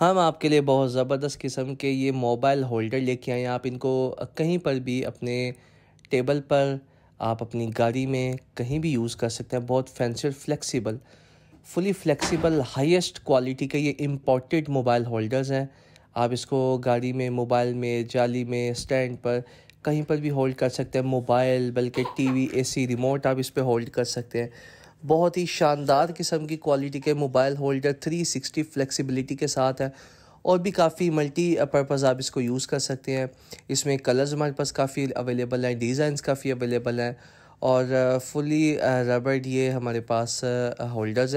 हम आपके लिए बहुत ज़बरदस्त किस्म के ये मोबाइल होल्डर लेके आए आप इनको कहीं पर भी अपने टेबल पर आप अपनी गाड़ी में कहीं भी यूज़ कर सकते हैं बहुत fancy flexible fully flexible highest quality के ये इम्पोर्टेड मोबाइल होल्डर्स हैं आप इसको गाड़ी में मोबाइल में जाली में स्टैंड पर कहीं पर भी होल्ड कर सकते हैं मोबाइल बल्कि टीवी एसी रिमोट आप इस पर होल्ड कर सकते हैं बहुत ही शानदार किस्म की क्वालिटी के मोबाइल होल्डर 360 फ्लैक्सीबिलिटी के साथ है और भी काफ़ी मल्टी पर्पज़ आप इसको यूज़ कर सकते हैं इसमें कलर्स हमारे पास काफ़ी अवेलेबल हैं डिज़ाइंस काफ़ी अवेलेबल हैं और फुली uh, रबर्ड uh, ये हमारे पास होल्डर्स uh, हैं